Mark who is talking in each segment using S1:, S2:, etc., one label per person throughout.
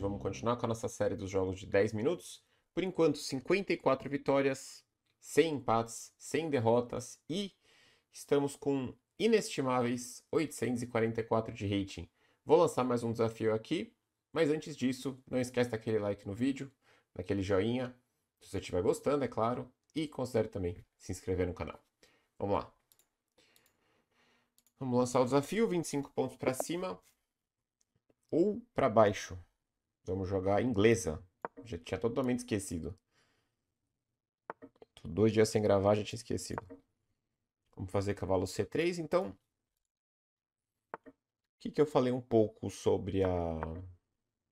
S1: vamos continuar com a nossa série dos jogos de 10 minutos. Por enquanto, 54 vitórias, 100 empates, 100 derrotas e estamos com inestimáveis 844 de rating. Vou lançar mais um desafio aqui, mas antes disso, não esquece daquele like no vídeo, daquele joinha, se você estiver gostando, é claro, e considere também se inscrever no canal. Vamos lá. Vamos lançar o desafio, 25 pontos para cima ou para baixo. Vamos jogar inglesa. Já tinha totalmente esquecido. Tô dois dias sem gravar, já tinha esquecido. Vamos fazer cavalo C3, então. O que, que eu falei um pouco sobre a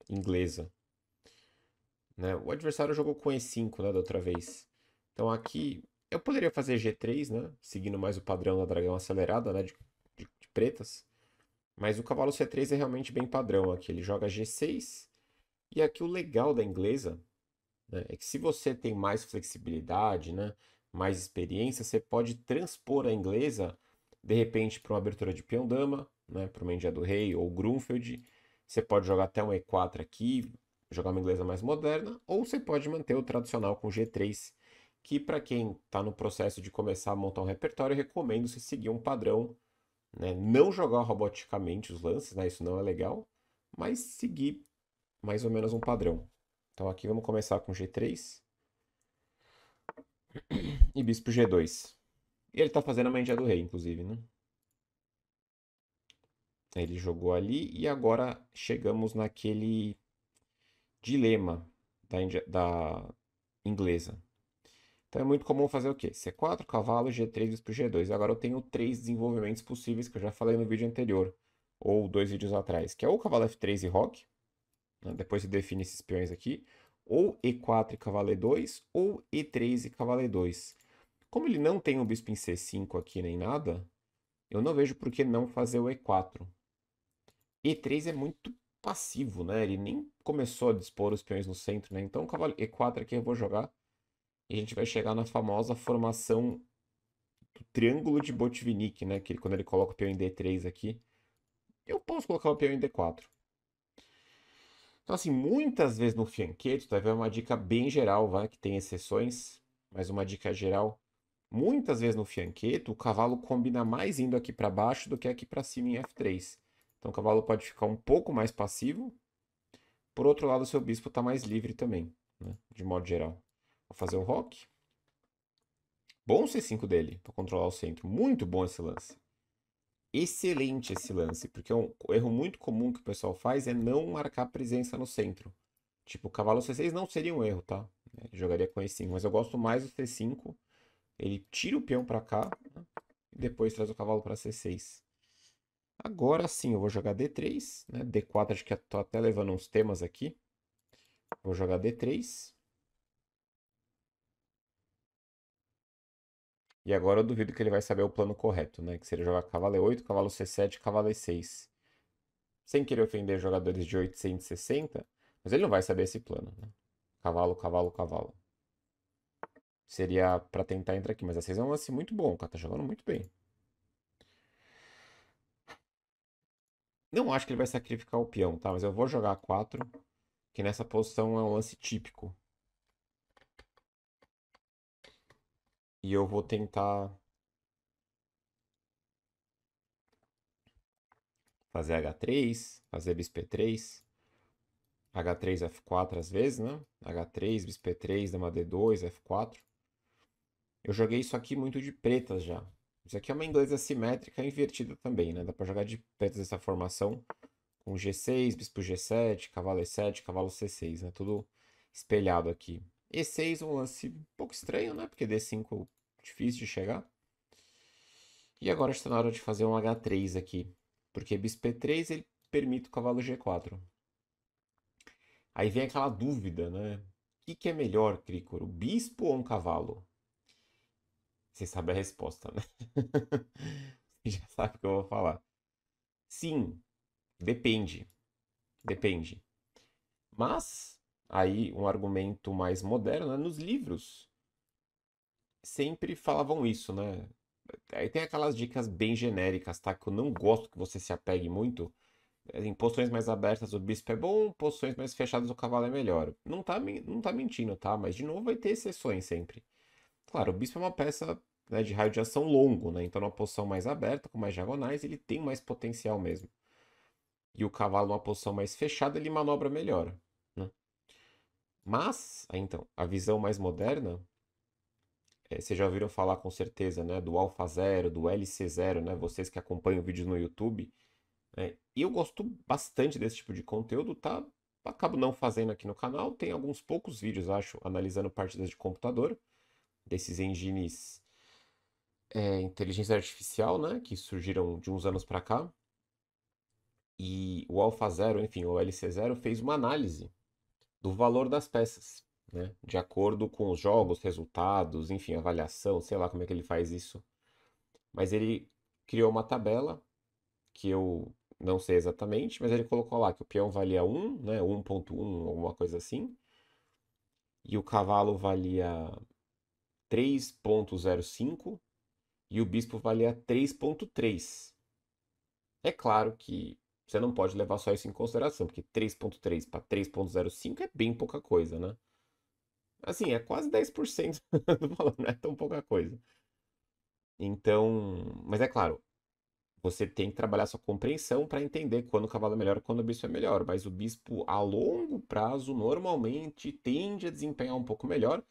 S1: inglesa? Né? O adversário jogou com E5 né, da outra vez. Então aqui eu poderia fazer G3, né? Seguindo mais o padrão da dragão acelerada, né? De, de, de pretas. Mas o cavalo C3 é realmente bem padrão aqui. Ele joga G6 e aqui o legal da inglesa né, é que se você tem mais flexibilidade, né, mais experiência, você pode transpor a inglesa de repente para uma abertura de peão-dama, né, para o Índia do Rei ou Grunfeld. Você pode jogar até um E4 aqui, jogar uma inglesa mais moderna, ou você pode manter o tradicional com G3, que para quem está no processo de começar a montar um repertório, recomendo você seguir um padrão, né? não jogar roboticamente os lances, né? isso não é legal, mas seguir mais ou menos um padrão. Então aqui vamos começar com G3 e bispo G2. E ele está fazendo a mandia do rei, inclusive, né? Ele jogou ali e agora chegamos naquele dilema da, da inglesa. Então é muito comum fazer o quê? C4, cavalo, G3, bispo G2. Agora eu tenho três desenvolvimentos possíveis que eu já falei no vídeo anterior, ou dois vídeos atrás, que é o cavalo F3 e roque, né? depois você define esses peões aqui, ou E4 e cavalo E2, ou E3 e cavalo E2. Como ele não tem um bispo em C5 aqui nem nada, eu não vejo por que não fazer o E4. E3 é muito passivo, né? Ele nem começou a dispor os peões no centro, né? Então o cavalo E4 aqui eu vou jogar e a gente vai chegar na famosa formação do triângulo de Botvinnik, né? Que quando ele coloca o peão em D3 aqui, eu posso colocar o peão em D4. Então, assim, muitas vezes no fianqueto, tá vendo é uma dica bem geral, vai, que tem exceções, mas uma dica geral. Muitas vezes no fianqueto, o cavalo combina mais indo aqui para baixo do que aqui para cima em F3. Então, o cavalo pode ficar um pouco mais passivo. Por outro lado, o seu bispo está mais livre também, né? de modo geral. Vou fazer o rock. Bom C5 dele, para controlar o centro. Muito bom esse lance excelente esse lance, porque é um erro muito comum que o pessoal faz é não marcar presença no centro. Tipo, o cavalo C6 não seria um erro, tá? Né, ele jogaria com E5, mas eu gosto mais do C5. Ele tira o peão para cá né? e depois traz o cavalo para C6. Agora sim, eu vou jogar D3, né? D4 acho que eu tô até levando uns temas aqui. Vou jogar D3. E agora eu duvido que ele vai saber o plano correto, né? Que seria jogar cavalo E8, cavalo C7, cavalo E6. Sem querer ofender jogadores de 860, mas ele não vai saber esse plano, né? Cavalo, cavalo, cavalo. Seria para tentar entrar aqui, mas a 6 é um lance muito bom, o cara tá jogando muito bem. Não acho que ele vai sacrificar o peão, tá? Mas eu vou jogar 4, que nessa posição é um lance típico. E eu vou tentar fazer H3, fazer bis P3, H3, F4 às vezes, né? H3, bis P3, dama D2, F4. Eu joguei isso aqui muito de pretas já. Isso aqui é uma inglesa simétrica invertida também, né? Dá pra jogar de pretas essa formação com G6, bispo G7, cavalo E7, cavalo C6, né? Tudo espelhado aqui. E6 é um lance um pouco estranho, né? Porque D5 é difícil de chegar. E agora está na hora de fazer um H3 aqui. Porque bispo E3 ele permite o cavalo G4. Aí vem aquela dúvida, né? O que, que é melhor, o Bispo ou um cavalo? Você sabe a resposta, né? Você já sabe o que eu vou falar. Sim, depende. Depende. Mas aí um argumento mais moderno, né? nos livros sempre falavam isso, né? Aí tem aquelas dicas bem genéricas, tá? Que eu não gosto que você se apegue muito. Em assim, posições mais abertas o bispo é bom, posições mais fechadas o cavalo é melhor. Não tá, não tá mentindo, tá? Mas de novo vai ter exceções sempre. Claro, o bispo é uma peça né, de raio de ação longo, né? Então, numa posição mais aberta, com mais diagonais, ele tem mais potencial mesmo. E o cavalo, numa posição mais fechada, ele manobra melhor. Mas, então, a visão mais moderna, é, vocês já ouviram falar com certeza né, do Alpha Zero, do LC0, né, vocês que acompanham vídeos no YouTube. Né, e eu gosto bastante desse tipo de conteúdo, tá? Acabo não fazendo aqui no canal. Tem alguns poucos vídeos, acho, analisando partidas de computador, desses engines é, inteligência artificial, né, que surgiram de uns anos para cá. E o Alpha Zero, enfim, o LC0 fez uma análise do valor das peças, né? De acordo com os jogos, resultados, enfim, avaliação, sei lá como é que ele faz isso. Mas ele criou uma tabela que eu não sei exatamente, mas ele colocou lá que o peão valia 1, né? 1.1, alguma coisa assim. E o cavalo valia 3.05 e o bispo valia 3.3. É claro que você não pode levar só isso em consideração, porque 3.3 para 3.05 é bem pouca coisa, né? Assim, é quase 10% do valor, não é tão pouca coisa. Então, mas é claro, você tem que trabalhar sua compreensão para entender quando o cavalo é melhor e quando o bispo é melhor. Mas o bispo, a longo prazo, normalmente tende a desempenhar um pouco melhor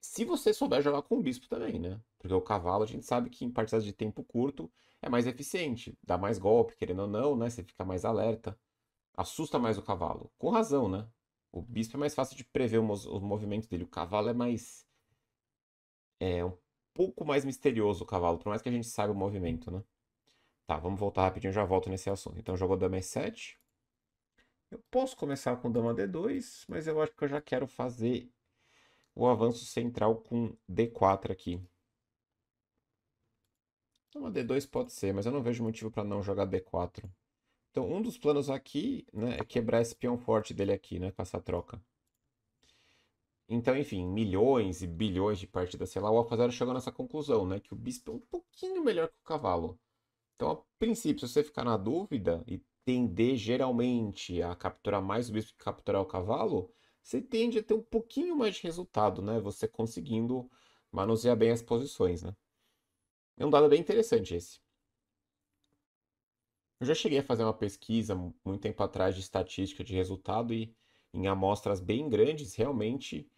S1: se você souber jogar com o bispo também, né? Porque o cavalo, a gente sabe que em partidas de tempo curto, é mais eficiente, dá mais golpe, querendo ou não, né? Você fica mais alerta, assusta mais o cavalo. Com razão, né? O bispo é mais fácil de prever os, movimentos dele, o cavalo é mais. É um pouco mais misterioso o cavalo, por mais que a gente saiba o movimento, né? Tá, vamos voltar rapidinho, já volto nesse assunto. Então jogou dama e7. Eu posso começar com dama d2, mas eu acho que eu já quero fazer o avanço central com d4 aqui. Uma D2 pode ser, mas eu não vejo motivo para não jogar d 4 Então, um dos planos aqui né, é quebrar esse peão forte dele aqui, né? com essa troca. Então, enfim, milhões e bilhões de partidas, sei lá, o Alfazero chegou nessa conclusão, né? Que o bispo é um pouquinho melhor que o cavalo. Então, a princípio, se você ficar na dúvida e tender geralmente a capturar mais o bispo que capturar o cavalo, você tende a ter um pouquinho mais de resultado, né? Você conseguindo manusear bem as posições, né? É um dado bem interessante esse. Eu já cheguei a fazer uma pesquisa muito tempo atrás de estatística de resultado e em amostras bem grandes, realmente,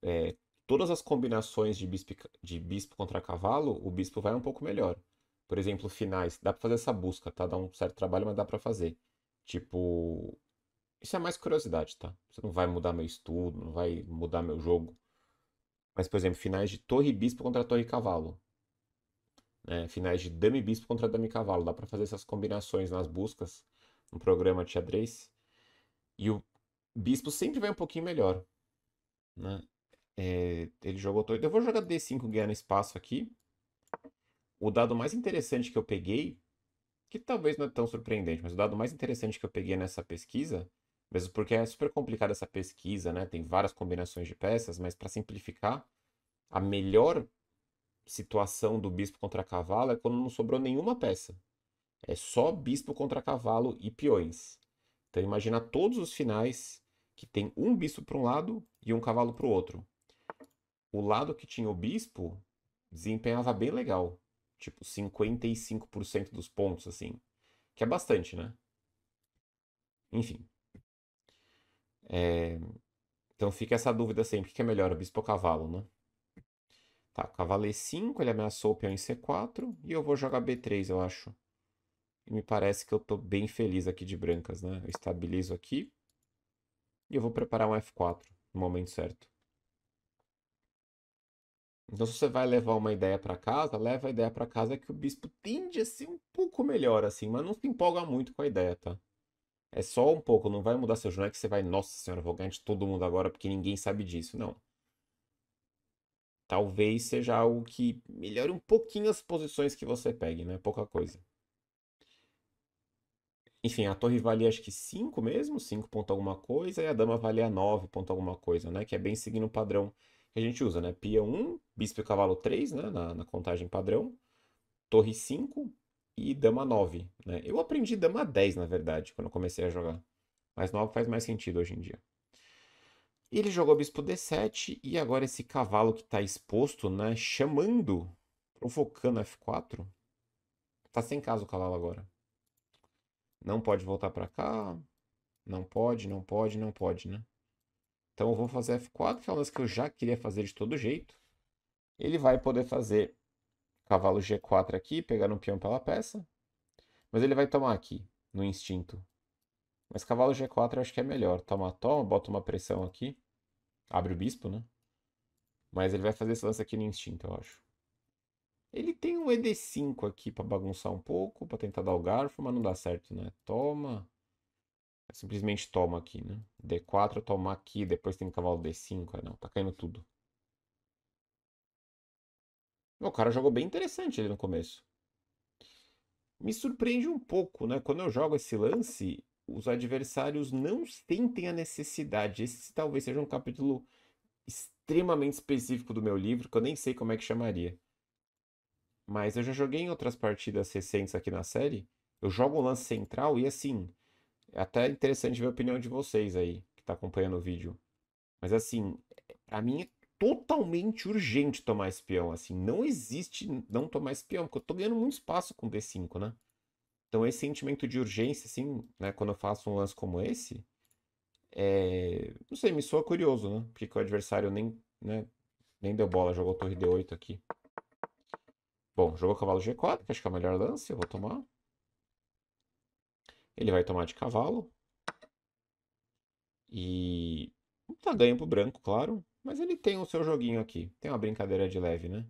S1: é, todas as combinações de bispo, de bispo contra cavalo, o bispo vai um pouco melhor. Por exemplo, finais. Dá para fazer essa busca, tá? Dá um certo trabalho, mas dá para fazer. Tipo, isso é mais curiosidade, tá? Você não vai mudar meu estudo, não vai mudar meu jogo. Mas, por exemplo, finais de torre bispo contra torre cavalo né? finais de dame bispo contra dame cavalo. Dá para fazer essas combinações nas buscas no programa de xadrez. E o bispo sempre vai um pouquinho melhor. Né? É, ele jogou doido. Eu vou jogar D5 ganhando espaço aqui. O dado mais interessante que eu peguei, que talvez não é tão surpreendente, mas o dado mais interessante que eu peguei nessa pesquisa, mesmo porque é super complicada essa pesquisa, né? Tem várias combinações de peças, mas para simplificar, a melhor situação do bispo contra cavalo é quando não sobrou nenhuma peça. É só bispo contra cavalo e peões. Então imagina todos os finais que tem um bispo para um lado e um cavalo para o outro. O lado que tinha o bispo desempenhava bem legal, tipo 55% dos pontos assim, que é bastante, né? Enfim. É... Então fica essa dúvida sempre, o que é melhor, o bispo ou cavalo, né? Tá, cavalo e5, ele ameaçou o peão em c4 e eu vou jogar b3, eu acho. E me parece que eu estou bem feliz aqui de brancas, né? Eu estabilizo aqui e eu vou preparar um f4 no momento certo. Então, se você vai levar uma ideia para casa, leva a ideia para casa que o bispo tende a ser um pouco melhor, assim, mas não se empolga muito com a ideia, tá? É só um pouco, não vai mudar seu jornal é que você vai, nossa senhora, vou ganhar de todo mundo agora porque ninguém sabe disso, não talvez seja algo que melhore um pouquinho as posições que você pegue, né? Pouca coisa. Enfim, a torre valia acho que 5 mesmo, 5 ponto alguma coisa, e a dama valia 9 ponto alguma coisa, né? Que é bem seguindo o padrão que a gente usa, né? Pia 1, bispo e cavalo 3, né? Na, na contagem padrão, torre 5 e dama 9, né? Eu aprendi dama 10, na verdade, quando eu comecei a jogar. Mas 9 faz mais sentido hoje em dia. Ele jogou bispo d7 e agora esse cavalo que está exposto, né? Chamando, provocando f4. Tá sem casa o cavalo agora. Não pode voltar para cá. Não pode, não pode, não pode, né? Então eu vou fazer f4, que é uma das que eu já queria fazer de todo jeito. Ele vai poder fazer cavalo g4 aqui, pegar um peão pela peça. Mas ele vai tomar aqui, no instinto. Mas cavalo G4 eu acho que é melhor. Toma, toma, bota uma pressão aqui. Abre o bispo, né? Mas ele vai fazer esse lance aqui no instinto, eu acho. Ele tem um ED5 aqui para bagunçar um pouco, para tentar dar o garfo, mas não dá certo, né? Toma. É simplesmente toma aqui, né? D4, toma aqui, depois tem cavalo D5. É, não, tá caindo tudo. O cara jogou bem interessante ali no começo. Me surpreende um pouco, né? Quando eu jogo esse lance, os adversários não sentem a necessidade. Esse talvez seja um capítulo extremamente específico do meu livro, que eu nem sei como é que chamaria. Mas eu já joguei em outras partidas recentes aqui na série. Eu jogo um lance central e assim. É até interessante ver a opinião de vocês aí, que tá acompanhando o vídeo. Mas assim, pra mim é totalmente urgente tomar espião. Assim, não existe não tomar espião, porque eu tô ganhando muito espaço com D5, né? Então, esse sentimento de urgência, assim, né, quando eu faço um lance como esse, é... não sei, me soa curioso, né? Porque o adversário nem, né, nem deu bola, jogou torre D8 aqui. Bom, jogou cavalo G4, que acho que é o melhor lance, eu vou tomar. Ele vai tomar de cavalo. E tá ganho pro branco, claro. Mas ele tem o seu joguinho aqui. Tem uma brincadeira de leve, né?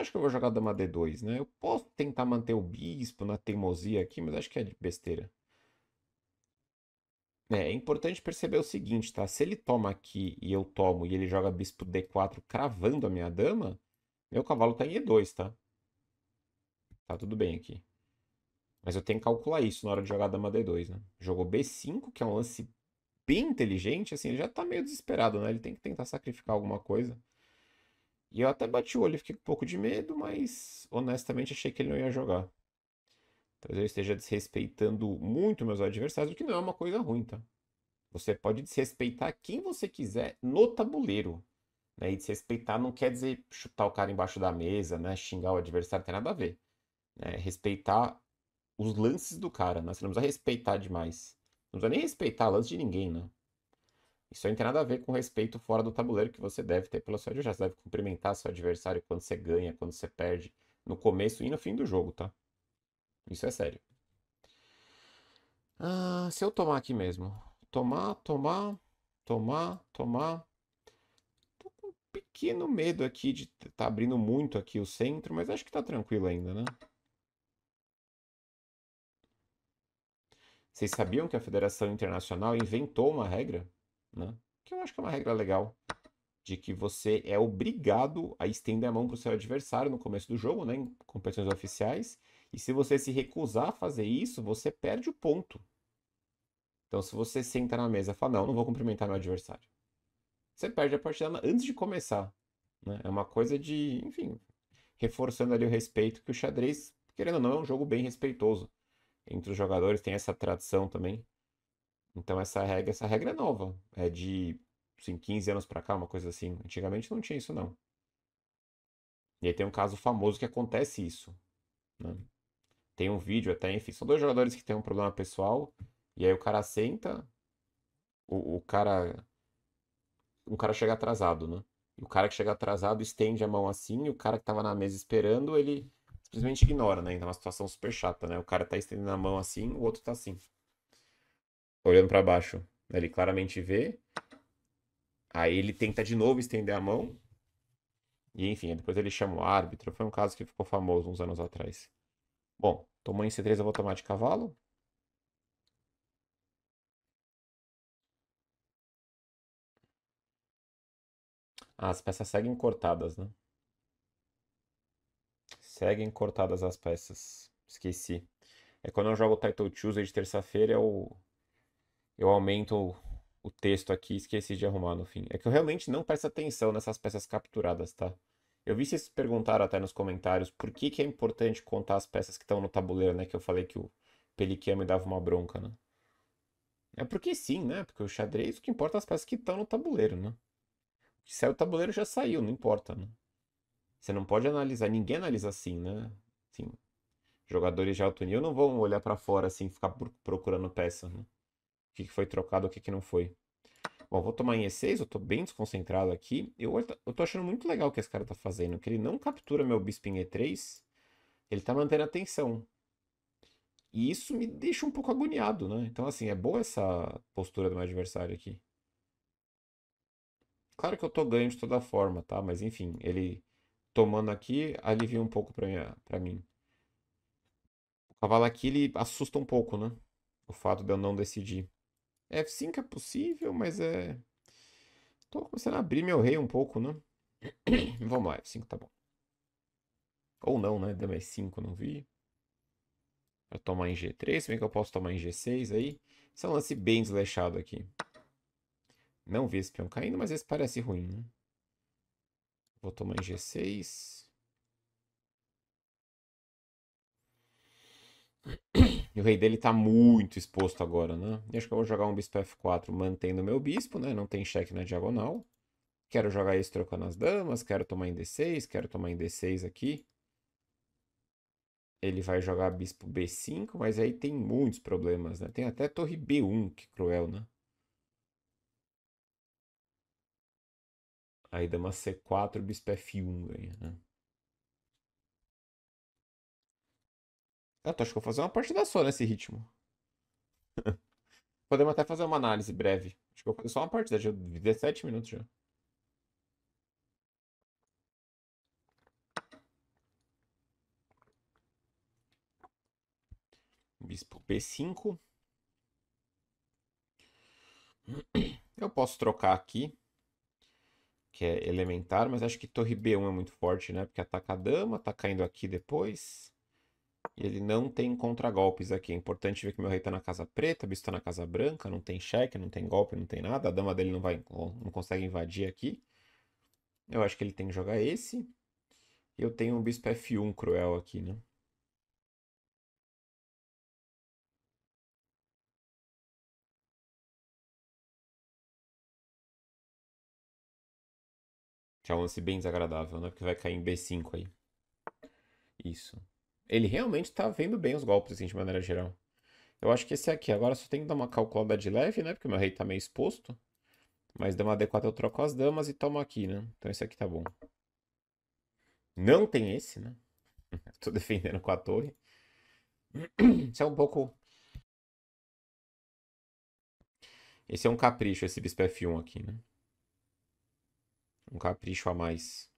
S1: acho que eu vou jogar dama d2, né? Eu posso tentar manter o bispo na teimosia aqui, mas acho que é besteira. É, é importante perceber o seguinte, tá? Se ele toma aqui e eu tomo e ele joga bispo d4 cravando a minha dama, meu cavalo tá em e2, tá? Tá tudo bem aqui. Mas eu tenho que calcular isso na hora de jogar dama d2, né? Jogou b5, que é um lance bem inteligente, assim, ele já tá meio desesperado, né? Ele tem que tentar sacrificar alguma coisa. E eu até bati o olho, fiquei com um pouco de medo, mas honestamente achei que ele não ia jogar. Talvez eu esteja desrespeitando muito meus adversários, o que não é uma coisa ruim, tá? Você pode desrespeitar quem você quiser no tabuleiro. Né? E desrespeitar não quer dizer chutar o cara embaixo da mesa, né? Xingar o adversário, não tem nada a ver. Né? Respeitar os lances do cara, né? Você não precisa respeitar demais. Não precisa nem respeitar lance de ninguém, né? Isso aí não tem nada a ver com respeito fora do tabuleiro que você deve ter pelo seu adversário. Você deve cumprimentar seu adversário quando você ganha, quando você perde, no começo e no fim do jogo, tá? Isso é sério. Ah, se eu tomar aqui mesmo. Tomar, tomar, tomar, tomar. Tô com um pequeno medo aqui de tá abrindo muito aqui o centro, mas acho que tá tranquilo ainda, né? Vocês sabiam que a Federação Internacional inventou uma regra né? Que eu acho que é uma regra legal de que você é obrigado a estender a mão para o seu adversário no começo do jogo, né, em competições oficiais, e se você se recusar a fazer isso, você perde o ponto. Então, se você senta na mesa e fala, não, não vou cumprimentar meu adversário, você perde a partida antes de começar. Né? É uma coisa de, enfim, reforçando ali o respeito, que o xadrez, querendo ou não, é um jogo bem respeitoso. Entre os jogadores tem essa tradição também então essa regra, essa regra é nova. É de assim, 15 anos para cá, uma coisa assim. Antigamente não tinha isso, não. E aí tem um caso famoso que acontece isso. Né? Tem um vídeo até, enfim, são dois jogadores que têm um problema pessoal. E aí o cara senta, o, o cara. O cara chega atrasado, né? E o cara que chega atrasado estende a mão assim, e o cara que tava na mesa esperando, ele simplesmente ignora, né? Então é uma situação super chata, né? O cara tá estendendo a mão assim, o outro tá assim olhando para baixo. Ele claramente vê. Aí ele tenta de novo estender a mão. E enfim, depois ele chama o árbitro. Foi um caso que ficou famoso uns anos atrás. Bom, tomou em C3, eu vou tomar de cavalo. Ah, as peças seguem cortadas, né? Seguem cortadas as peças. Esqueci. É quando eu jogo o Title Tuesday de terça-feira, eu eu aumento o texto aqui, esqueci de arrumar no fim. É que eu realmente não presto atenção nessas peças capturadas, tá? Eu vi vocês perguntaram até nos comentários por que, que é importante contar as peças que estão no tabuleiro, né? Que eu falei que o Peliquian me dava uma bronca, né? É porque sim, né? Porque o xadrez, o que importa é as peças que estão no tabuleiro, né? O que saiu do tabuleiro já saiu, não importa, né? Você não pode analisar, ninguém analisa assim, né? Assim, jogadores de alto nível não vão olhar para fora assim, ficar procurando peça, né? que, que foi trocado, o que, que não foi. Bom, vou tomar em E6, eu tô bem desconcentrado aqui. Eu, eu tô achando muito legal o que esse cara tá fazendo, que ele não captura meu bispo em E3, ele tá mantendo a tensão. E isso me deixa um pouco agoniado, né? Então, assim, é boa essa postura do meu adversário aqui. Claro que eu tô ganho de toda forma, tá? Mas, enfim, ele tomando aqui alivia um pouco pra, minha, pra mim. O cavalo aqui, ele assusta um pouco, né? O fato de eu não decidir. F5 é, é possível, mas é. Tô começando a abrir meu rei um pouco, né? Vamos lá, F5 tá bom. Ou não, né? Dama E5 não vi. Pra tomar em G3, se bem que eu posso tomar em G6 aí. Esse é um lance bem desleixado aqui. Não vi esse peão caindo, mas esse parece ruim, né? Vou tomar em G6. E o rei dele tá muito exposto agora, né? acho que eu vou jogar um bispo f4 mantendo meu bispo, né? Não tem cheque na diagonal. Quero jogar isso trocando as damas, quero tomar em d6, quero tomar em d6 aqui. Ele vai jogar bispo b5, mas aí tem muitos problemas, né? Tem até torre b1, que cruel, né? Aí dama c4, bispo f1 ganha, né? Ah, eu então acho que vou fazer uma partida só nesse ritmo. Podemos até fazer uma análise breve. Acho que eu vou fazer só uma partida, já 17 minutos já. Bispo B5. Eu posso trocar aqui, que é elementar, mas acho que torre B1 é muito forte, né? Porque ataca a dama, tá caindo aqui depois ele não tem contragolpes aqui. É importante ver que meu rei está na casa preta, bispo está na casa branca, não tem cheque, não tem golpe, não tem nada. A dama dele não, vai, não consegue invadir aqui. Eu acho que ele tem que jogar esse. E eu tenho um bispo F1 cruel aqui, né? Que é um lance bem desagradável, né? Porque vai cair em B5 aí. Isso. Ele realmente tá vendo bem os golpes, assim, de maneira geral. Eu acho que esse aqui. Agora só tem que dar uma calculada de leve, né? Porque meu rei tá meio exposto. Mas dama D4 eu troco as damas e tomo aqui, né? Então esse aqui tá bom. Não tem esse, né? Tô defendendo com a torre. Isso é um pouco... Esse é um capricho, esse bispo F1 aqui, né? Um capricho a mais.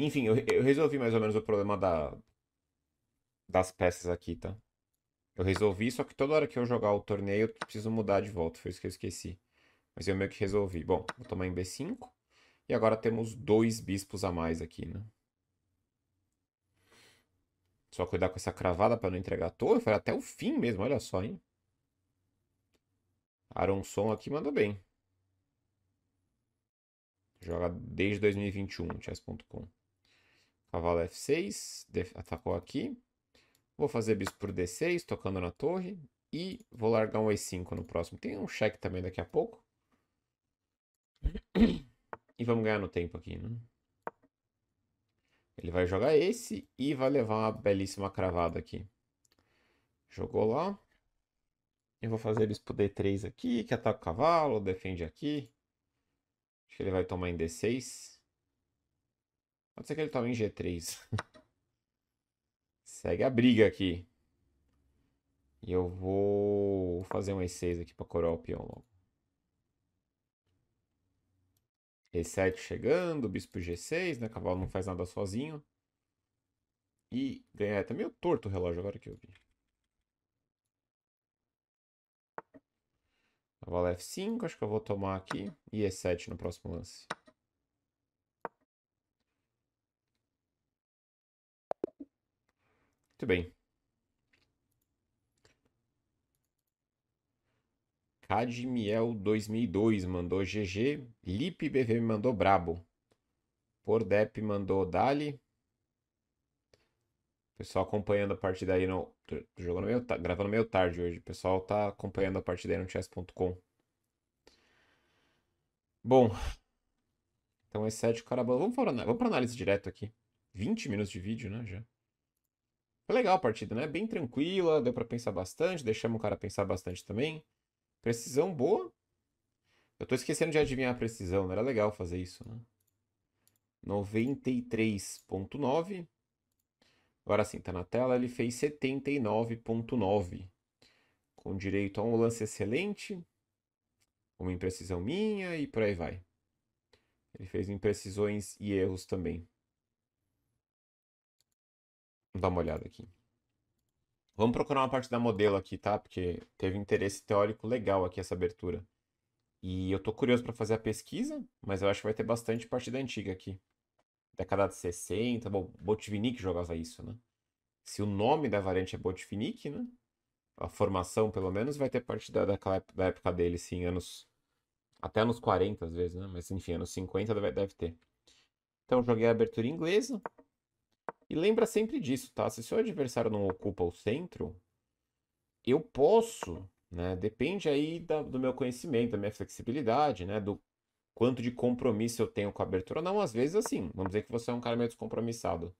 S1: Enfim, eu, eu resolvi mais ou menos o problema da, das peças aqui, tá? Eu resolvi, só que toda hora que eu jogar o torneio, eu preciso mudar de volta. Foi isso que eu esqueci. Mas eu meio que resolvi. Bom, vou tomar em B5. E agora temos dois bispos a mais aqui, né? Só cuidar com essa cravada para não entregar a torre. Foi até o fim mesmo, olha só, hein? Aronson aqui mandou bem. Joga desde 2021, chess.com. Cavalo F6, atacou aqui. Vou fazer bispo por D6, tocando na torre. E vou largar um E5 no próximo. Tem um cheque também daqui a pouco. E vamos ganhar no tempo aqui, né? Ele vai jogar esse e vai levar uma belíssima cravada aqui. Jogou lá. Eu vou fazer bispo D3 aqui, que ataca o cavalo, defende aqui. Acho que ele vai tomar em D6. Pode ser que ele tome em G3. Segue a briga aqui. E eu vou fazer um E6 aqui para coroar o peão logo. E7 chegando, bispo G6, né? Cavalo não faz nada sozinho. E ganhar. É, tá meio torto o relógio agora que eu vi. Cavalo F5, acho que eu vou tomar aqui. E E7 no próximo lance. Muito bem. Cadmiel 2002 mandou GG. Lipbv mandou brabo. Pordep mandou Dali. Pessoal acompanhando a partida aí no. Jogando meio, tá, gravando meio tarde hoje. pessoal tá acompanhando a partida aí no chess.com. Bom. Então é 7 cara. Vamos para, vamos para análise direto aqui. 20 minutos de vídeo, né? Já. Foi legal a partida, né? Bem tranquila, deu para pensar bastante, deixamos o cara pensar bastante também. Precisão boa. Eu tô esquecendo de adivinhar a precisão, não né? era legal fazer isso, né? 93.9. Agora sim, tá na tela, ele fez 79.9. Com direito a um lance excelente, uma imprecisão minha e por aí vai. Ele fez imprecisões e erros também. Vamos dar uma olhada aqui. Vamos procurar uma parte da modelo aqui, tá? Porque teve interesse teórico legal aqui essa abertura. E eu tô curioso para fazer a pesquisa, mas eu acho que vai ter bastante partida antiga aqui. Década de 60, bom, Botvinnik jogava isso, né? Se o nome da variante é Botvinnik, né? A formação, pelo menos, vai ter partida daquela, da época dele, sim, anos... Até anos 40, às vezes, né? Mas, enfim, anos 50 deve, deve ter. Então, joguei a abertura inglesa. E lembra sempre disso, tá? Se seu adversário não ocupa o centro, eu posso, né? Depende aí da, do meu conhecimento, da minha flexibilidade, né? Do quanto de compromisso eu tenho com a abertura. Não, às vezes assim, vamos dizer que você é um cara meio descompromissado.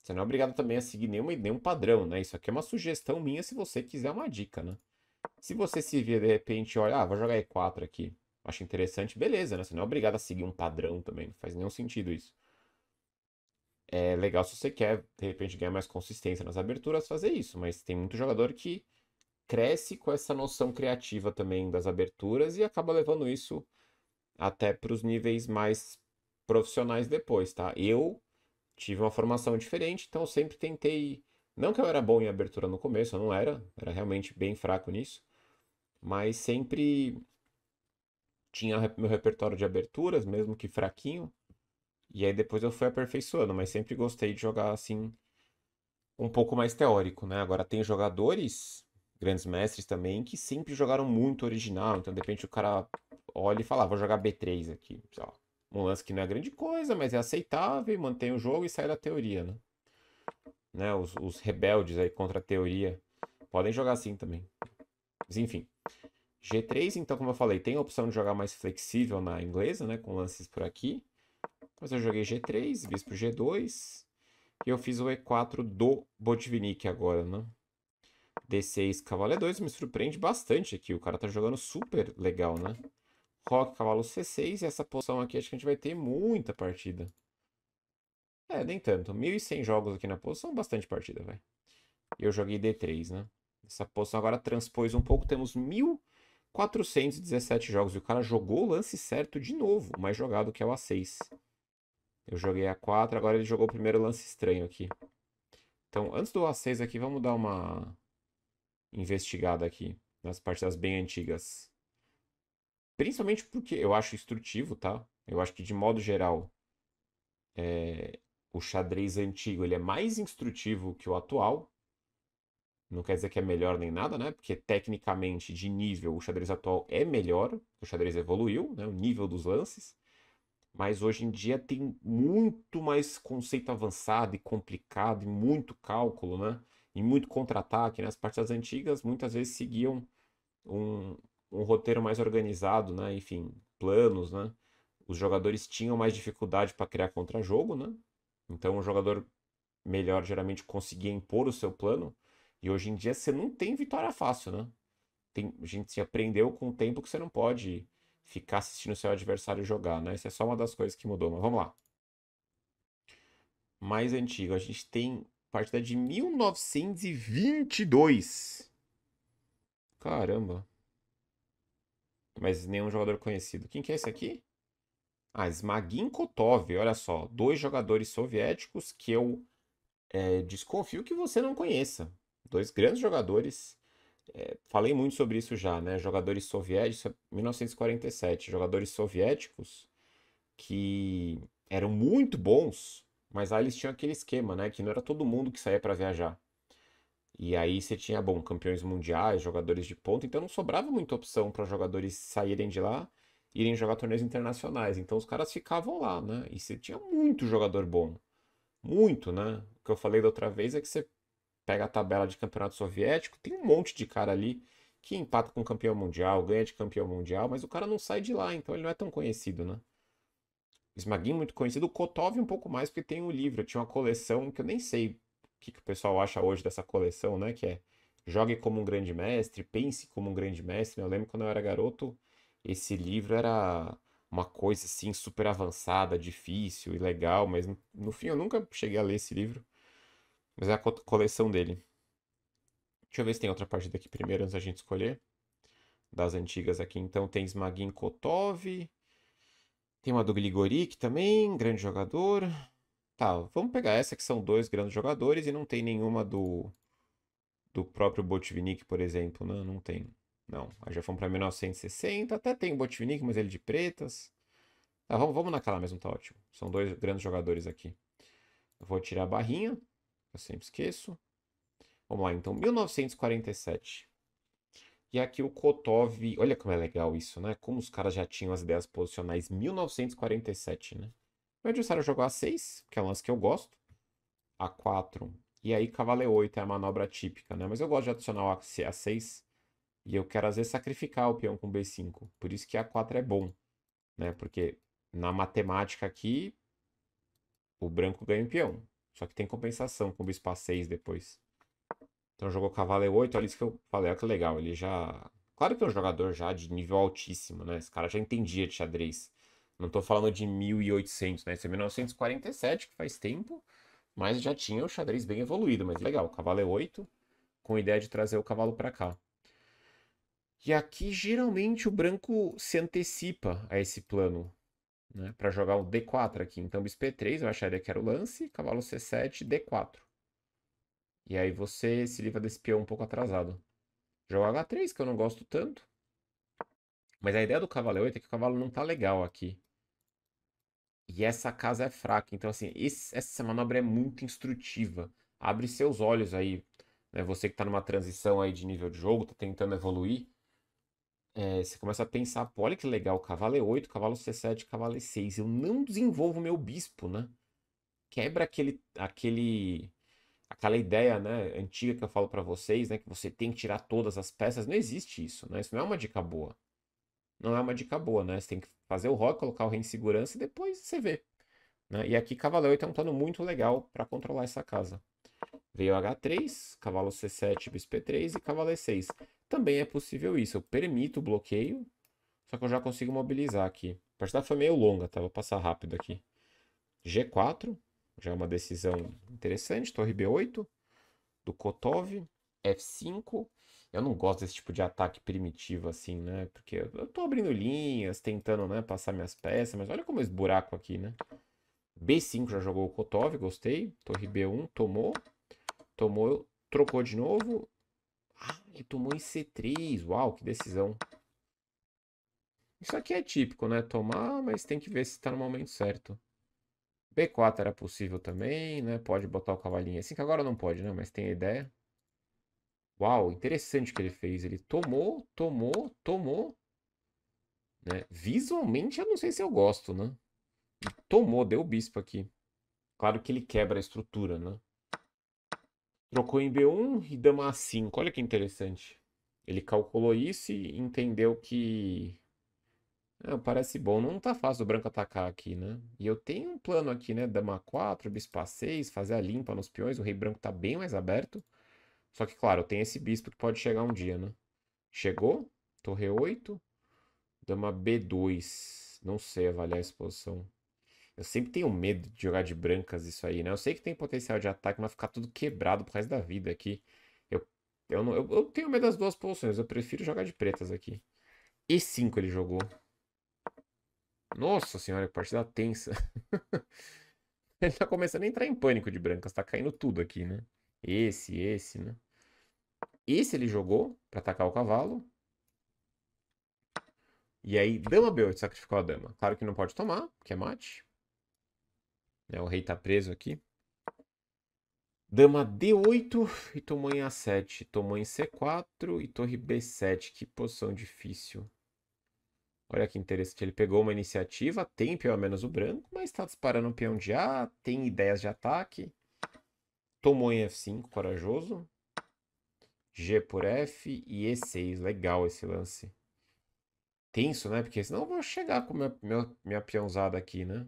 S1: Você não é obrigado também a seguir nenhuma, nenhum padrão, né? Isso aqui é uma sugestão minha se você quiser uma dica, né? Se você se vê de repente, olha, ah, vou jogar E4 aqui, acho interessante, beleza, né? Você não é obrigado a seguir um padrão também, não faz nenhum sentido isso é legal se você quer, de repente, ganhar mais consistência nas aberturas, fazer isso. Mas tem muito jogador que cresce com essa noção criativa também das aberturas e acaba levando isso até para os níveis mais profissionais depois, tá? Eu tive uma formação diferente, então sempre tentei. Não que eu era bom em abertura no começo, eu não era, era realmente bem fraco nisso, mas sempre tinha meu repertório de aberturas, mesmo que fraquinho, e aí depois eu fui aperfeiçoando, mas sempre gostei de jogar assim um pouco mais teórico, né? Agora tem jogadores, grandes mestres também, que sempre jogaram muito original, então de repente o cara olha e fala, ah, vou jogar B3 aqui, Um lance que não é grande coisa, mas é aceitável, mantém o jogo e sai da teoria, né? né? Os, os rebeldes aí contra a teoria podem jogar assim também. Mas enfim. G3, então, como eu falei, tem a opção de jogar mais flexível na inglesa, né? Com lances por aqui. Depois eu joguei G3, bispo G2. E eu fiz o E4 do Botvinnik agora, né? D6, cavalo E2. Me surpreende bastante aqui. O cara tá jogando super legal, né? Rock, cavalo C6. E essa posição aqui acho que a gente vai ter muita partida. É, nem tanto. 1.100 jogos aqui na posição, bastante partida, vai. Eu joguei D3, né? Essa posição agora transpôs um pouco. Temos 1.417 jogos. E o cara jogou o lance certo de novo. Mais jogado que é o A6. Eu joguei A4, agora ele jogou o primeiro lance estranho aqui. Então, antes do A6 aqui, vamos dar uma investigada aqui nas partidas bem antigas. Principalmente porque eu acho instrutivo, tá? Eu acho que, de modo geral, é... o xadrez antigo ele é mais instrutivo que o atual. Não quer dizer que é melhor nem nada, né? Porque, tecnicamente, de nível, o xadrez atual é melhor. O xadrez evoluiu, né? O nível dos lances mas hoje em dia tem muito mais conceito avançado e complicado, e muito cálculo, né? E muito contra-ataque. Né? As partidas antigas muitas vezes seguiam um, um roteiro mais organizado, né? Enfim, planos, né? Os jogadores tinham mais dificuldade para criar contra-jogo, né? Então o jogador melhor geralmente conseguia impor o seu plano. E hoje em dia você não tem vitória fácil, né? Tem, a gente se aprendeu com o tempo que você não pode ficar assistindo seu adversário jogar, né? Isso é só uma das coisas que mudou, mas vamos lá. Mais antigo, a gente tem partida de 1922. Caramba. Mas nenhum jogador conhecido. Quem que é esse aqui? Ah, Smagin Kotov, olha só. Dois jogadores soviéticos que eu é, desconfio que você não conheça. Dois grandes jogadores é, falei muito sobre isso já, né? Jogadores soviéticos, 1947, jogadores soviéticos que eram muito bons, mas aí eles tinham aquele esquema, né? Que não era todo mundo que saía para viajar. E aí você tinha, bom, campeões mundiais, jogadores de ponta, então não sobrava muita opção para jogadores saírem de lá irem jogar torneios internacionais. Então os caras ficavam lá, né? E você tinha muito jogador bom. Muito, né? O que eu falei da outra vez é que você pega a tabela de campeonato soviético, tem um monte de cara ali que empata com campeão mundial, ganha de campeão mundial, mas o cara não sai de lá, então ele não é tão conhecido, né? Smagin muito conhecido, o Kotov um pouco mais, porque tem um livro, tinha uma coleção que eu nem sei o que, que o pessoal acha hoje dessa coleção, né? Que é Jogue como um grande mestre, pense como um grande mestre. Eu lembro quando eu era garoto, esse livro era uma coisa assim super avançada, difícil e legal, mas no fim eu nunca cheguei a ler esse livro. Mas é a coleção dele. Deixa eu ver se tem outra partida aqui primeiro antes da gente escolher. Das antigas aqui. Então tem Smagin Kotov. Tem uma do Gligorik também, grande jogador. Tá, vamos pegar essa que são dois grandes jogadores e não tem nenhuma do do próprio Botvinnik, por exemplo, não, né? Não tem. Não, aí já fomos para 1960, até tem o Botvinnik, mas ele é de pretas. Tá, vamos, vamos naquela mesmo, tá ótimo. São dois grandes jogadores aqui. vou tirar a barrinha. Eu sempre esqueço. Vamos lá, então, 1947. E aqui o Kotov, olha como é legal isso, né? Como os caras já tinham as ideias posicionais 1947, né? Meu adversário jogou A6, que é um lance que eu gosto. A4. E aí cavalo E8 é a manobra típica, né? Mas eu gosto de adicionar o A6. E eu quero, às vezes, sacrificar o peão com B5. Por isso que A4 é bom, né? Porque na matemática aqui, o branco ganha o peão. Só que tem compensação com o bispo A6 depois. Então jogou cavalo E8, é olha isso que eu falei, olha que legal. Ele já. Claro que é um jogador já de nível altíssimo, né? Esse cara já entendia de xadrez. Não tô falando de 1800, né? Isso é 1947, que faz tempo. Mas já tinha o xadrez bem evoluído, mas legal. Cavalo E8, é com a ideia de trazer o cavalo para cá. E aqui geralmente o branco se antecipa a esse plano né, para jogar o D4 aqui. Então, bispo E3, eu acharia que era o lance, cavalo C7, D4. E aí você se livra desse peão um pouco atrasado. Joga H3, que eu não gosto tanto. Mas a ideia do cavalo E8 é, é que o cavalo não tá legal aqui. E essa casa é fraca. Então, assim, esse, essa manobra é muito instrutiva. Abre seus olhos aí. Né? Você que tá numa transição aí de nível de jogo, tá tentando evoluir é, você começa a pensar, pô, olha que legal, cavalo e é 8, cavalo C7, é cavalo é E6. Eu não desenvolvo meu bispo, né? Quebra aquele, aquele, aquela ideia né, antiga que eu falo para vocês, né? Que você tem que tirar todas as peças. Não existe isso, né? Isso não é uma dica boa. Não é uma dica boa, né? Você tem que fazer o rock, colocar o rei em segurança e depois você vê. Né? E aqui cavalo 8 é um plano muito legal para controlar essa casa. Veio H3, cavalo C7, bispo E3 e cavalo E6. Também é possível isso. Eu permito o bloqueio, só que eu já consigo mobilizar aqui. A partida foi meio longa, tá? Vou passar rápido aqui. G4, já é uma decisão interessante. Torre B8 do Kotov. F5. Eu não gosto desse tipo de ataque primitivo assim, né? Porque eu tô abrindo linhas, tentando né, passar minhas peças, mas olha como esse buraco aqui, né? B5 já jogou o Kotov, gostei. Torre B1 tomou. Tomou, trocou de novo. Ah, ele tomou em C3. Uau, que decisão. Isso aqui é típico, né? Tomar, mas tem que ver se está no momento certo. B4 era possível também, né? Pode botar o cavalinho assim, que agora não pode, né? Mas tem a ideia. Uau, interessante o que ele fez. Ele tomou, tomou, tomou. Né? Visualmente, eu não sei se eu gosto, né? Tomou, deu o bispo aqui. Claro que ele quebra a estrutura, né? Trocou em B1 e dama A5. Olha que interessante. Ele calculou isso e entendeu que. Ah, parece bom. Não tá fácil o branco atacar aqui, né? E eu tenho um plano aqui, né? Dama 4, bispo A6, fazer a limpa nos peões. O rei branco tá bem mais aberto. Só que, claro, eu tenho esse bispo que pode chegar um dia, né? Chegou. Torre 8. Dama B2. Não sei avaliar a posição. Eu sempre tenho medo de jogar de brancas isso aí, né? Eu sei que tem potencial de ataque, mas ficar tudo quebrado pro resto da vida aqui. Eu, eu, não, eu, eu tenho medo das duas posições, eu prefiro jogar de pretas aqui. E5 ele jogou. Nossa senhora, que partida tensa. ele tá começando a entrar em pânico de brancas, tá caindo tudo aqui, né? Esse, esse, né? Esse ele jogou para atacar o cavalo. E aí, dama B8 sacrificou a dama. Claro que não pode tomar, porque é mate. Né? O rei tá preso aqui. Dama D8 e tomou em A7. Tomou em C4 e torre B7. Que posição difícil. Olha que interessante. Ele pegou uma iniciativa, tem pelo menos o branco, mas tá disparando o peão de A, tem ideias de ataque. Tomou em F5, corajoso. G por F e E6. Legal esse lance. Tenso, né? Porque senão eu vou chegar com minha, minha, minha peãozada aqui, né?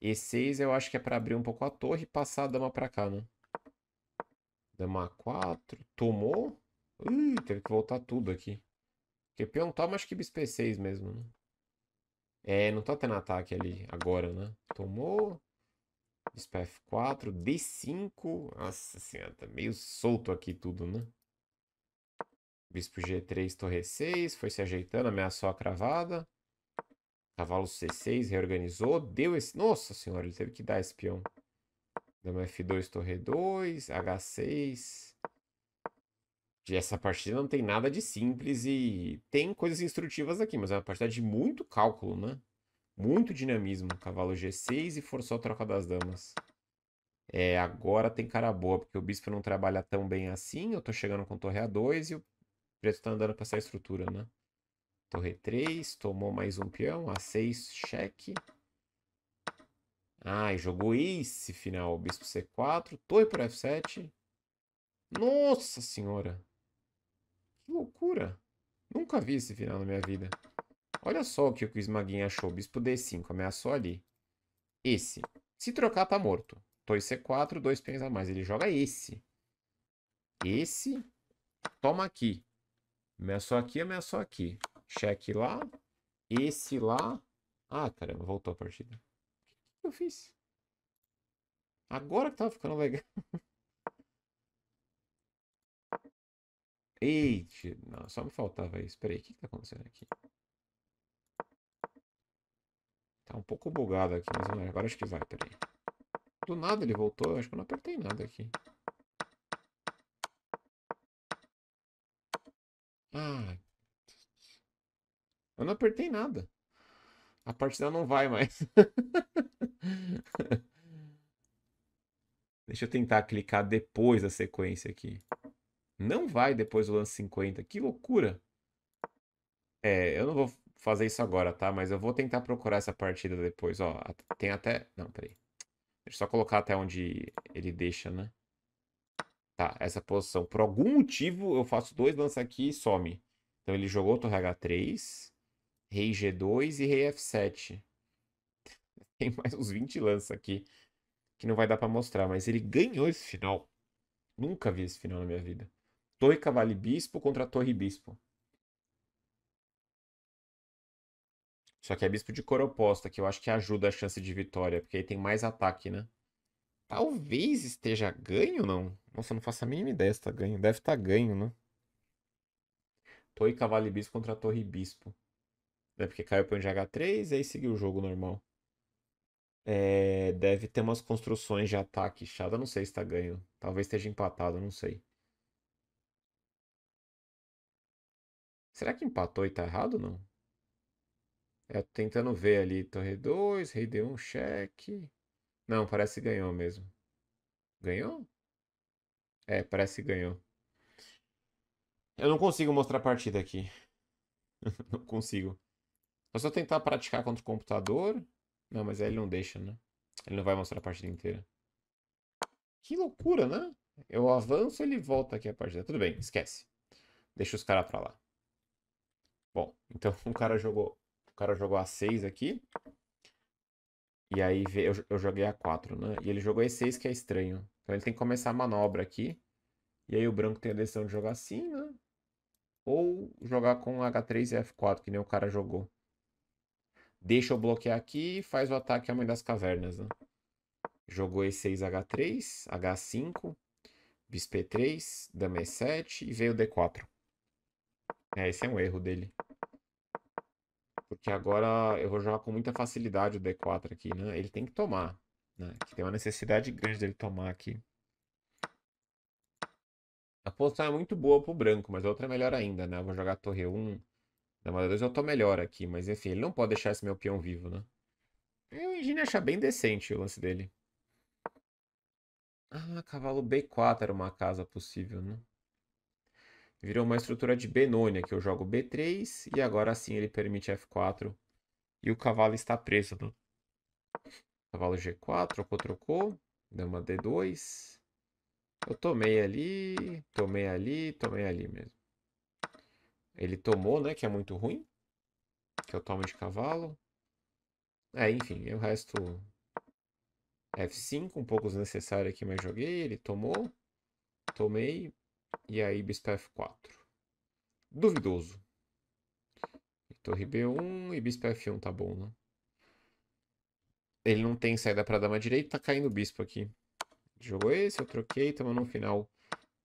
S1: E6 eu acho que é pra abrir um pouco a torre e passar a dama pra cá, né? Dama A4. Tomou? Ih, teve que voltar tudo aqui. Porque peão toma, tá acho que bispo 6 mesmo, né? É, não tá tendo ataque ali agora, né? Tomou. Bispo F4. D5. Nossa senhora, tá meio solto aqui tudo, né? Bispo G3, torre 6. Foi se ajeitando, ameaçou a cravada. Cavalo C6, reorganizou, deu esse... Nossa senhora, ele teve que dar esse peão. Dama F2, torre 2, H6. E essa partida não tem nada de simples e tem coisas instrutivas aqui, mas é uma partida de muito cálculo, né? Muito dinamismo. Cavalo G6 e forçou a troca das damas. É, agora tem cara boa, porque o bispo não trabalha tão bem assim. Eu tô chegando com torre A2 e o preto tá andando pra essa estrutura, né? Torre 3, tomou mais um peão, A6, cheque. Ai, jogou esse final, bispo C4, torre por F7. Nossa senhora! Que loucura! Nunca vi esse final na minha vida. Olha só o que o Esmaguinha achou. Bispo D5, ameaçou ali. Esse. Se trocar, tá morto. Torre C4, dois peões a mais. Ele joga esse. Esse, toma aqui. Ameaçou aqui, ameaçou aqui. Cheque lá. Esse lá. Ah, caramba, voltou a partida. O que eu fiz? Agora que tava ficando legal. Eita, não, só me faltava isso. Peraí, o que, que tá acontecendo aqui? Tá um pouco bugado aqui, mas agora acho que vai, peraí. Do nada ele voltou, acho que eu não apertei nada aqui. Ah, eu não apertei nada. A partida não vai mais. Deixa eu tentar clicar depois da sequência aqui. Não vai depois do lance 50. Que loucura. É, eu não vou fazer isso agora, tá? Mas eu vou tentar procurar essa partida depois, ó. Tem até... Não, peraí. Deixa eu só colocar até onde ele deixa, né? Tá, essa posição. Por algum motivo, eu faço dois lances aqui e some. Então ele jogou o torre H3. Rei G2 e Rei F7. Tem mais uns 20 lances aqui que não vai dar para mostrar, mas ele ganhou esse final. Nunca vi esse final na minha vida. Torre Cavale e Bispo contra Torre e Bispo. Só que é bispo de cor oposta, que eu acho que ajuda a chance de vitória, porque aí tem mais ataque, né? Talvez esteja ganho, não? Nossa, eu não faço a mínima ideia se tá ganho. Deve estar tá ganho, né? Torre, Cavale e bispo contra torre e bispo. Né? Porque caiu para o H3 e aí seguiu o jogo normal. É, deve ter umas construções de ataque. Chada não sei se está ganho. Talvez esteja empatado, não sei. Será que empatou e tá errado ou não? É, eu tô tentando ver ali. Torre 2, rei D1, cheque. Não, parece que ganhou mesmo. Ganhou? É, parece que ganhou. Eu não consigo mostrar a partida aqui. não consigo. Mas se eu tentar praticar contra o computador... Não, mas aí ele não deixa, né? Ele não vai mostrar a partida inteira. Que loucura, né? Eu avanço, ele volta aqui a partida. Tudo bem, esquece. Deixa os caras pra lá. Bom, então o cara jogou... O cara jogou a 6 aqui. E aí eu, eu joguei a 4, né? E ele jogou E6, que é estranho. Então ele tem que começar a manobra aqui. E aí o branco tem a decisão de jogar assim, né? Ou jogar com H3 e F4, que nem o cara jogou. Deixa eu bloquear aqui e faz o ataque à Mãe das Cavernas, né? Jogou E6, H3, H5, bisp 3 Dama E7 e veio D4. É, esse é um erro dele. Porque agora eu vou jogar com muita facilidade o D4 aqui, né? Ele tem que tomar, né? Que tem uma necessidade grande dele tomar aqui. A posição é muito boa pro branco, mas a outra é melhor ainda, né? Eu vou jogar torre 1, Dama D2 eu tô melhor aqui, mas enfim, ele não pode deixar esse meu peão vivo, né? Eu engenho achar bem decente o lance dele. Ah, cavalo B4 era uma casa possível, né? Virou uma estrutura de Benônia, que eu jogo B3 e agora sim ele permite F4 e o cavalo está preso, né? Cavalo G4, trocou, trocou. Dama D2. Eu tomei ali, tomei ali, tomei ali mesmo. Ele tomou, né? Que é muito ruim. Que é o toma de cavalo. É, enfim, o resto. F5, um pouco desnecessário aqui, mas joguei. Ele tomou. Tomei. E aí, bispo F4. Duvidoso. Torre então, B1 e bispo F1 tá bom, né? Ele não tem saída para dama direita, tá caindo o bispo aqui. Jogou esse, eu troquei, estamos num final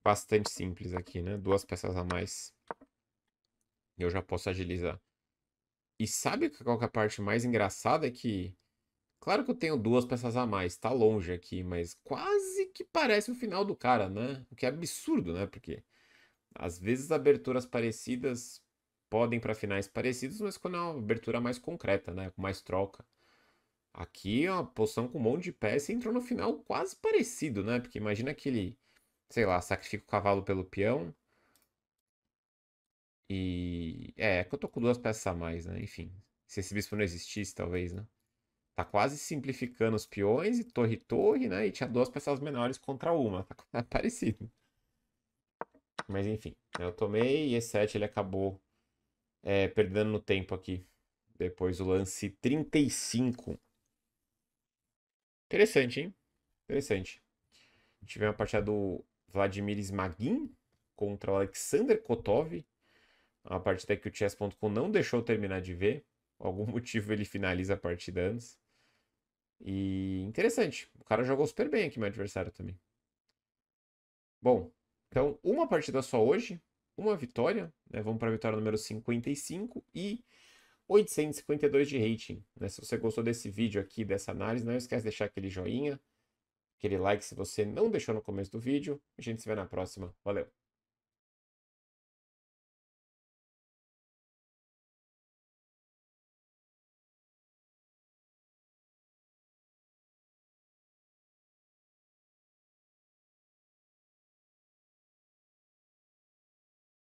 S1: bastante simples aqui, né? Duas peças a mais. Eu já posso agilizar. E sabe qual é a parte mais engraçada? É que, claro que eu tenho duas peças a mais, tá longe aqui, mas quase que parece o final do cara, né? O que é absurdo, né? Porque às vezes aberturas parecidas podem para finais parecidos, mas quando é uma abertura mais concreta, né? Com mais troca. Aqui é uma posição com um monte de peça e entrou no final quase parecido, né? Porque imagina que ele, sei lá, sacrifica o cavalo pelo peão, e. É, é que eu tô com duas peças a mais, né? Enfim. Se esse bispo não existisse, talvez, né? Tá quase simplificando os peões e torre-torre, né? E tinha duas peças menores contra uma. Tá parecido. Mas enfim, eu tomei e E7 ele acabou é, perdendo no tempo aqui. Depois o lance 35. Interessante, hein? Interessante. Tivemos a partida do Vladimir Smagin contra o Alexander Kotov. A partida que o chess.com não deixou terminar de ver. Por algum motivo ele finaliza a partida antes. E interessante. O cara jogou super bem aqui, meu adversário também. Bom, então uma partida só hoje. Uma vitória. Né? Vamos para a vitória número 55 e 852 de rating. Né? Se você gostou desse vídeo aqui, dessa análise, não esquece de deixar aquele joinha, aquele like se você não deixou no começo do vídeo. A gente se vê na próxima. Valeu!